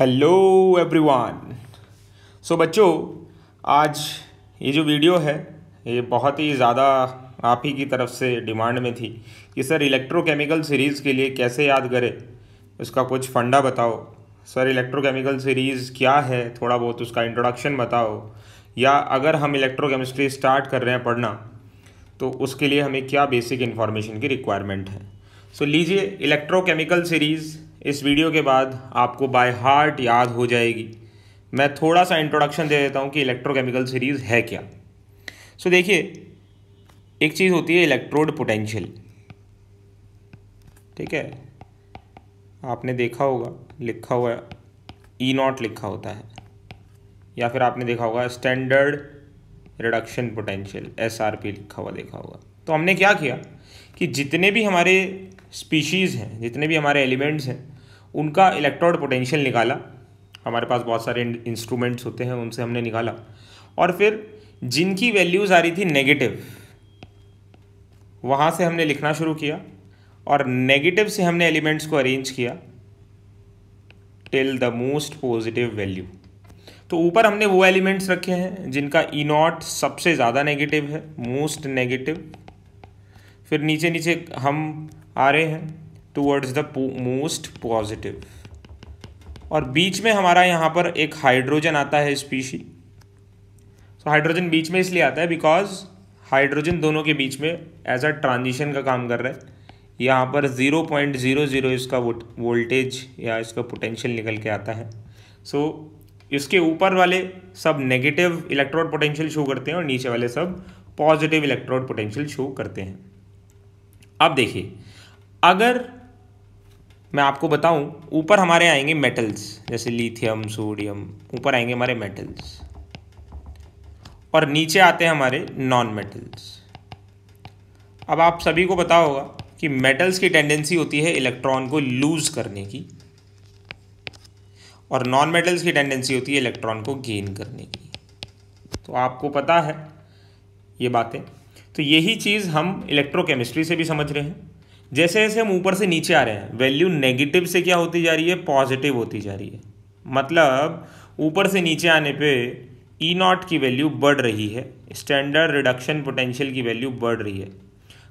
hello everyone so बच्चों आज ये जो वीडियो है ये बहुत ही ज़्यादा आप ही की तरफ से डिमांड में थी कि सर इलेक्ट्रोकेमिकल सीरीज़ के लिए कैसे याद करें उसका कुछ फंडा बताओ सर इलेक्ट्रोकेमिकल सीरीज़ क्या है थोड़ा बहुत उसका इंट्रोडक्शन बताओ या अगर हम इलेक्ट्रोकेमिस्ट्री स्टार्ट कर रहे हैं पढ़ना तो उसके लिए हमें क्या बेसिक इन्फॉर्मेशन की रिक्वायरमेंट है सो so, लीजिए इलेक्ट्रोकेमिकल सीरीज़ इस वीडियो के बाद आपको बाय हार्ट याद हो जाएगी मैं थोड़ा सा इंट्रोडक्शन दे देता हूँ कि इलेक्ट्रोकेमिकल सीरीज़ है क्या सो देखिए एक चीज़ होती है इलेक्ट्रोड पोटेंशियल ठीक है आपने देखा होगा लिखा हुआ ई नॉट लिखा होता है या फिर आपने देखा होगा स्टैंडर्ड रिडक्शन पोटेंशियल एस लिखा हुआ देखा होगा तो हमने क्या किया कि जितने भी हमारे स्पीशीज़ हैं जितने भी हमारे एलिमेंट्स हैं उनका इलेक्ट्रॉड पोटेंशियल निकाला हमारे पास बहुत सारे इंस्ट्रूमेंट्स होते हैं उनसे हमने निकाला और फिर जिनकी वैल्यूज़ आ रही थी नेगेटिव वहाँ से हमने लिखना शुरू किया और नेगेटिव से हमने एलिमेंट्स को अरेंज किया till the most positive value तो ऊपर हमने वो एलिमेंट्स रखे हैं जिनका ई नॉट सबसे ज़्यादा नेगेटिव है मोस्ट नेगेटिव फिर नीचे नीचे हम आ रहे हैं टूवर्ड्स द मोस्ट पॉजिटिव और बीच में हमारा यहाँ पर एक हाइड्रोजन आता है स्पीशी सो हाइड्रोजन बीच में इसलिए आता है बिकॉज हाइड्रोजन दोनों के बीच में एज अ ट्रांजिशन का काम कर रहा है यहाँ पर ज़ीरो पॉइंट ज़ीरो ज़ीरो इसका वोल्टेज या इसका पोटेंशियल निकल के आता है सो so, इसके ऊपर वाले सब नेगेटिव इलेक्ट्रोड पोटेंशियल शो करते हैं और नीचे वाले सब पॉजिटिव इलेक्ट्रोड पोटेंशियल शो करते हैं अब देखिए अगर मैं आपको बताऊं ऊपर हमारे आएंगे मेटल्स जैसे लिथियम सोडियम ऊपर आएंगे हमारे मेटल्स और नीचे आते हैं हमारे नॉन मेटल्स अब आप सभी को पता होगा कि मेटल्स की टेंडेंसी होती है इलेक्ट्रॉन को लूज़ करने की और नॉन मेटल्स की टेंडेंसी होती है इलेक्ट्रॉन को गेन करने की तो आपको पता है ये बातें तो यही चीज़ हम इलेक्ट्रोकेमिस्ट्री से भी समझ रहे हैं जैसे जैसे हम ऊपर से नीचे आ रहे हैं वैल्यू नेगेटिव से क्या होती जा रही है पॉजिटिव होती जा रही है मतलब ऊपर से नीचे आने पे ई e नॉट की वैल्यू बढ़ रही है स्टैंडर्ड रिडक्शन पोटेंशियल की वैल्यू बढ़ रही है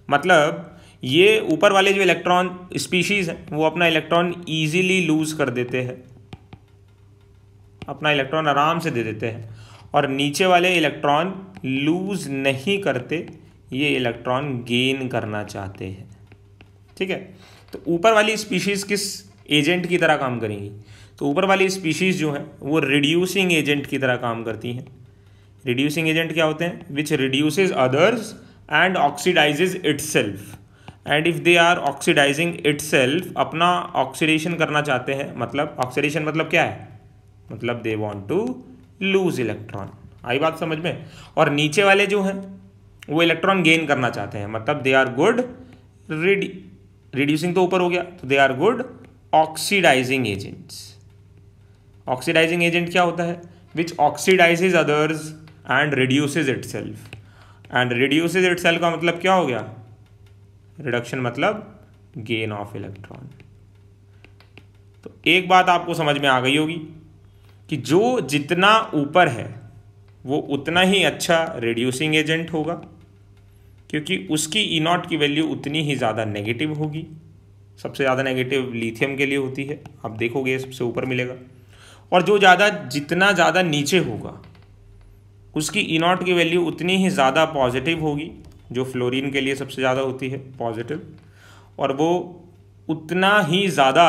मतलब ये ऊपर वाले जो इलेक्ट्रॉन स्पीशीज़ हैं वो अपना इलेक्ट्रॉन ईजिली लूज कर देते हैं अपना इलेक्ट्रॉन आराम से दे देते हैं और नीचे वाले इलेक्ट्रॉन लूज नहीं करते ये इलेक्ट्रॉन गेन करना चाहते हैं ठीक है तो ऊपर वाली स्पीशीज़ किस एजेंट की तरह काम करेंगी तो ऊपर वाली स्पीशीज़ जो हैं वो रिड्यूसिंग एजेंट की तरह काम करती हैं रिड्यूसिंग एजेंट क्या होते हैं which reduces others and oxidizes itself and if they are oxidizing itself अपना ऑक्सीडेशन करना चाहते हैं मतलब ऑक्सीडेशन मतलब क्या है मतलब they want to lose electron आई बात समझ में और नीचे वाले जो हैं वो इलेक्ट्रॉन गेन करना चाहते हैं मतलब दे आर गुड रिड्यूसिंग तो ऊपर हो गया तो they are good oxidizing agents oxidizing agent क्या होता है which oxidizes others and reduces itself and reduces itself का मतलब क्या हो गया रिडक्शन मतलब गेन ऑफ इलेक्ट्रॉन तो एक बात आपको समझ में आ गई होगी कि जो जितना ऊपर है वो उतना ही अच्छा रिड्यूसिंग एजेंट होगा क्योंकि उसकी ई नॉट की वैल्यू उतनी ही ज़्यादा नेगेटिव होगी सबसे ज़्यादा नेगेटिव लिथियम के लिए होती है आप देखोगे सबसे ऊपर मिलेगा और जो ज़्यादा जितना ज़्यादा नीचे होगा उसकी ई नॉट की वैल्यू उतनी ही ज़्यादा पॉजिटिव होगी जो फ्लोरीन के लिए सबसे ज़्यादा होती है पॉजिटिव और वो उतना ही ज़्यादा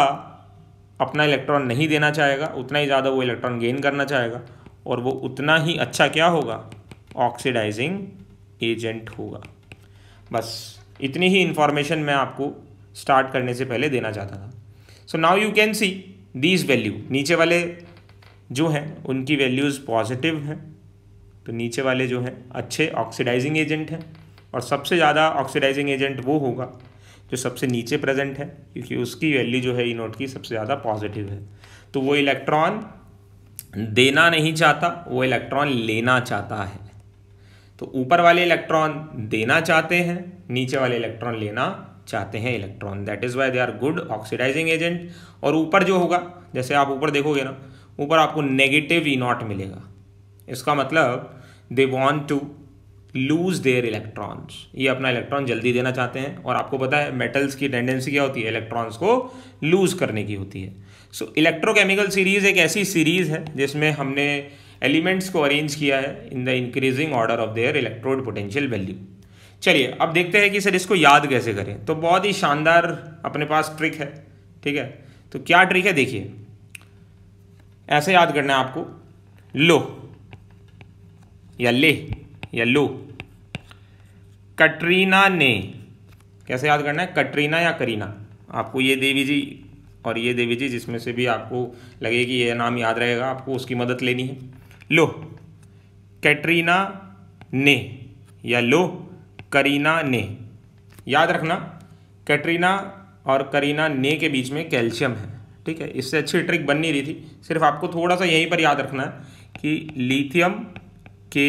अपना इलेक्ट्रॉन नहीं देना चाहेगा उतना ही ज़्यादा वो इलेक्ट्रॉन गेन करना चाहेगा और वो उतना ही अच्छा क्या होगा ऑक्सीडाइजिंग एजेंट होगा बस इतनी ही इन्फॉर्मेशन मैं आपको स्टार्ट करने से पहले देना चाहता था so now you can see these value नीचे वाले जो हैं उनकी वैल्यूज़ पॉजिटिव हैं तो नीचे वाले जो हैं अच्छे ऑक्सीडाइजिंग एजेंट हैं और सबसे ज़्यादा ऑक्सीडाइजिंग एजेंट वो होगा जो सबसे नीचे प्रेजेंट है क्योंकि उसकी वैल्यू जो है ई नोट की सबसे ज़्यादा पॉजिटिव है तो वो इलेक्ट्रॉन देना नहीं चाहता वो इलेक्ट्रॉन लेना चाहता है तो ऊपर वाले इलेक्ट्रॉन देना चाहते हैं नीचे वाले इलेक्ट्रॉन लेना चाहते हैं electron that is why they are good oxidizing agent और ऊपर जो होगा जैसे आप ऊपर देखोगे ना ऊपर आपको नेगेटिव ई नॉट मिलेगा इसका मतलब they want to lose their electrons ये अपना इलेक्ट्रॉन जल्दी देना चाहते हैं और आपको पता है मेटल्स की टेंडेंसी क्या होती है इलेक्ट्रॉन्स को लूज करने की होती है सो इलेक्ट्रोकेमिकल सीरीज़ एक ऐसी सीरीज़ है जिसमें हमने एलिमेंट्स को अरेंज किया है in the increasing order of their electrode potential value चलिए अब देखते हैं कि सर इसको याद कैसे करें तो बहुत ही शानदार अपने पास ट्रिक है ठीक है तो क्या ट्रिक है देखिए ऐसे याद करना है आपको लो या ले या लो कटरीना ने कैसे याद करना है कटरीना या करीना आपको ये देवी जी और ये देवी जी जिसमें से भी आपको लगे कि ये नाम याद रहेगा आपको उसकी मदद लेनी है लो कैटरीना ने या लो करीना ने याद रखना कैटरीना और करीना ने के बीच में कैल्शियम है ठीक है इससे अच्छी ट्रिक बन नहीं रही थी सिर्फ आपको थोड़ा सा यहीं पर याद रखना है कि लिथियम के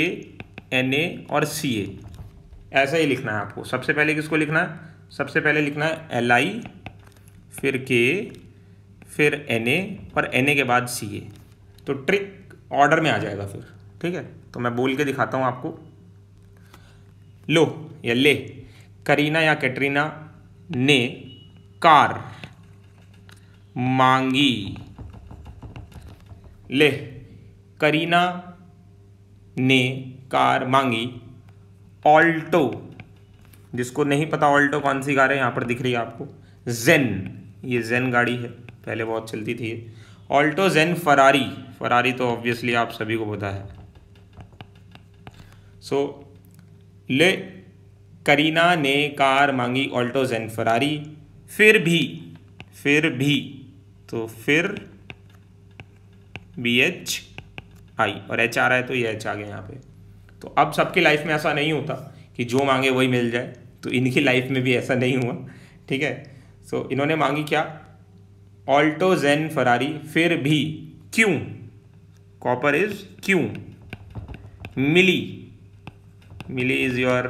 एन ए और सी ए ऐसा ही लिखना है आपको सबसे पहले किसको लिखना है सबसे पहले लिखना है एल आई फिर के फिर एन ए और एन ए के बाद सी ए तो ट्रिक ऑर्डर में आ जाएगा फिर ठीक है तो मैं बोल के दिखाता हूँ आपको लो या ले करीना या कैटरीना ने कार मांगी ले करीना ने कार मांगी ऑल्टो जिसको नहीं पता ऑल्टो कौन सी कार है यहाँ पर दिख रही है आपको जेन ये जेन गाड़ी है पहले बहुत चलती थी ऑल्टो जेन फरारी फरारी तो ऑब्वियसली आप सभी को पता है सो so, ले करीना ने कार मांगी ऑल्टो जैन फरारी फिर भी फिर भी तो फिर बी एच आई और एच आ रहा है तो ये एच आ गया यहाँ पे तो अब सबकी लाइफ में ऐसा नहीं होता कि जो मांगे वही मिल जाए तो इनकी लाइफ में भी ऐसा नहीं हुआ ठीक है सो so, इन्होंने मांगी क्या ऑल्टो जैन फरारी फिर भी क्यों कॉपर इज क्यू मिली मिली इज योर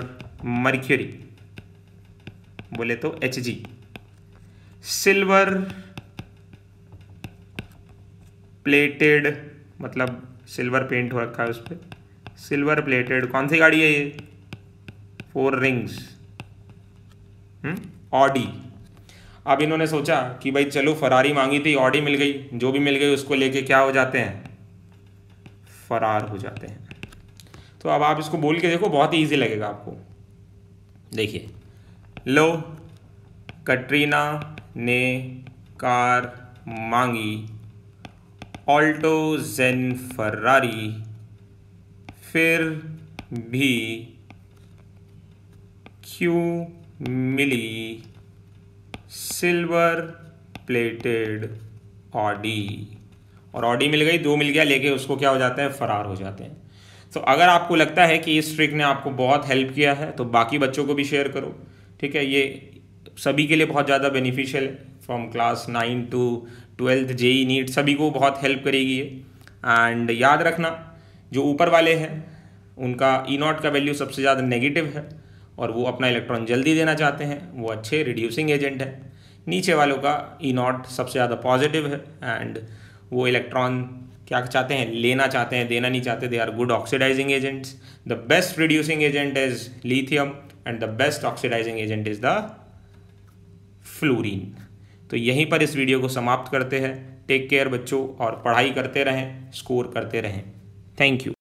मर्क्यूरी बोले तो एच जी सिल्वर प्लेटेड मतलब सिल्वर पेंट हो रखा है उस पर सिल्वर प्लेटेड कौन सी गाड़ी है ये फोर रिंग्स ऑडी अब इन्होंने सोचा कि भाई चलो फरारी मांगी थी ऑडी मिल गई जो भी मिल गई उसको लेके क्या हो जाते हैं फरार हो जाते हैं तो अब आप इसको बोल के देखो बहुत ही ईजी लगेगा आपको देखिए लो कटरीना ने कार मांगी ऑल्टो जेन फरारी फिर भी क्यों मिली सिल्वर प्लेटेड ऑडी और ऑडी मिल गई दो मिल गया लेके उसको क्या हो जाते हैं फरार हो जाते हैं तो अगर आपको लगता है कि इस ट्रिक ने आपको बहुत हेल्प किया है तो बाकी बच्चों को भी शेयर करो ठीक है ये सभी के लिए बहुत ज़्यादा बेनिफिशियल है from class nine to twelfth JEE NEET सभी को बहुत हेल्प करेगी ये एंड याद रखना जो ऊपर वाले हैं उनका ई e नॉट का वैल्यू सबसे ज़्यादा नेगेटिव है और वो अपना इलेक्ट्रॉन जल्दी देना चाहते हैं वो अच्छे रिड्यूसिंग एजेंट हैं नीचे वालों का ई e नॉट सबसे ज़्यादा पॉजिटिव है एंड वो इलेक्ट्रॉन क्या चाहते हैं लेना चाहते हैं देना नहीं चाहते they are good oxidizing agents the best reducing agent is lithium and the best oxidizing agent is the fluorine तो यहीं पर इस वीडियो को समाप्त करते हैं टेक केयर बच्चों और पढ़ाई करते रहें स्कोर करते रहें थैंक यू